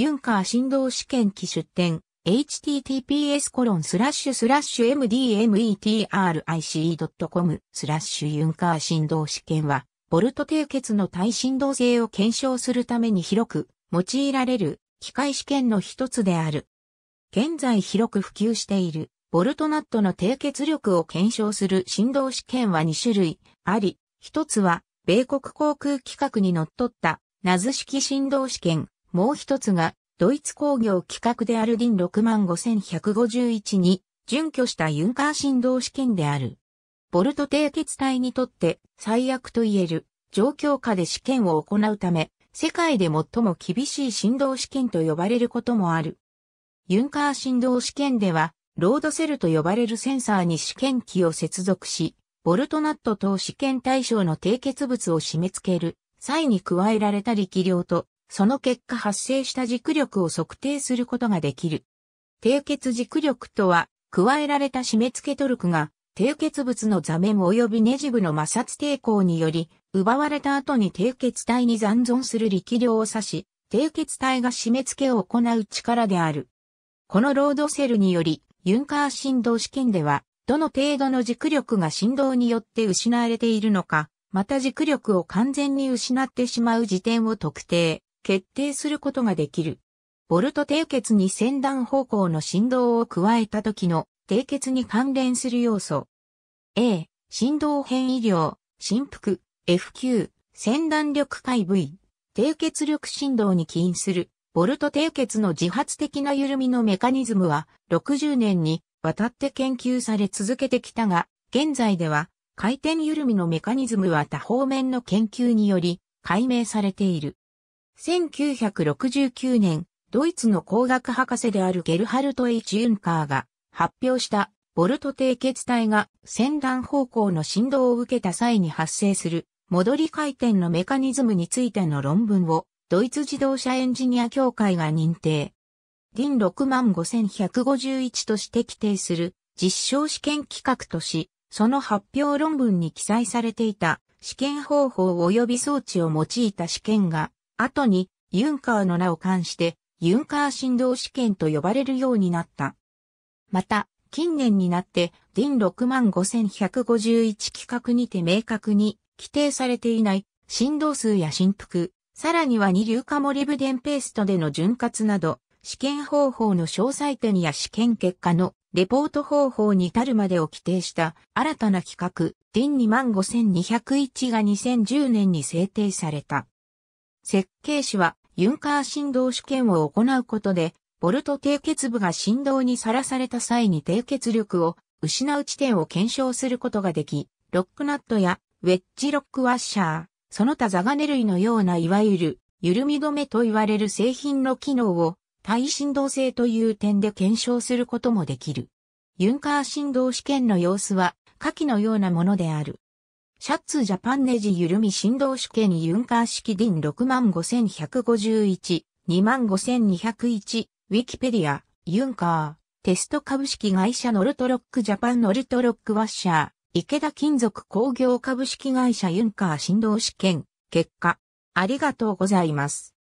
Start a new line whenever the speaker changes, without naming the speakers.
ユンカー振動試験機出展、https コロンスラッシュスラッシュ mdmetric.com スラッシュユンカー振動試験は、ボルト締結の耐振動性を検証するために広く用いられる機械試験の一つである。現在広く普及しているボルトナットの締結力を検証する振動試験は2種類あり、一つは米国航空規格に則っったナズ式振動試験。もう一つが、ドイツ工業規格であるディン65151に、準拠したユンカー振動試験である。ボルト低血体にとって最悪と言える状況下で試験を行うため、世界で最も厳しい振動試験と呼ばれることもある。ユンカー振動試験では、ロードセルと呼ばれるセンサーに試験機を接続し、ボルトナット等試験対象の低血物を締め付ける際に加えられた力量とその結果発生した軸力を測定することができる。締結軸力とは、加えられた締め付けトルクが、締結物の座面及びネジ部の摩擦抵抗により、奪われた後に締結体に残存する力量を指し、締結体が締め付けを行う力である。このロードセルにより、ユンカー振動試験では、どの程度の軸力が振動によって失われているのか、また軸力を完全に失ってしまう時点を特定。決定することができる。ボルト締結に先端方向の振動を加えた時の締結に関連する要素。A、振動変異量、振幅、FQ、先端力部 V、締結力振動に起因する、ボルト締結の自発的な緩みのメカニズムは、60年にわたって研究され続けてきたが、現在では、回転緩みのメカニズムは多方面の研究により、解明されている。1969年、ドイツの工学博士であるゲルハルト・エイチ・ユンカーが発表したボルト低血体が先端方向の振動を受けた際に発生する戻り回転のメカニズムについての論文をドイツ自動車エンジニア協会が認定。ディン65151として規定する実証試験企画とし、その発表論文に記載されていた試験方法及び装置を用いた試験が後にユンカーの名を冠して、ユンカー振動試験と呼ばれるようになった。また、近年になって、ディン65151規格にて明確に規定されていない振動数や振幅、さらには二流化モリブデンペーストでの潤滑など、試験方法の詳細点や試験結果のレポート方法に至るまでを規定した新たな規格、DIN25201 が2010年に制定された。設計士はユンカー振動試験を行うことで、ボルト低血部が振動にさらされた際に低血力を失う地点を検証することができ、ロックナットやウェッジロックワッシャー、その他ザガネ類のようないわゆる緩み止めと言われる製品の機能を耐振動性という点で検証することもできる。ユンカー振動試験の様子は下記のようなものである。シャッツジャパンネジ緩み振動試験ユンカー式ディン65151、25201、ウィキペディア、ユンカー、テスト株式会社ノルトロックジャパンノルトロックワッシャー、池田金属工業株式会社ユンカー振動試験、結果。ありがとうございます。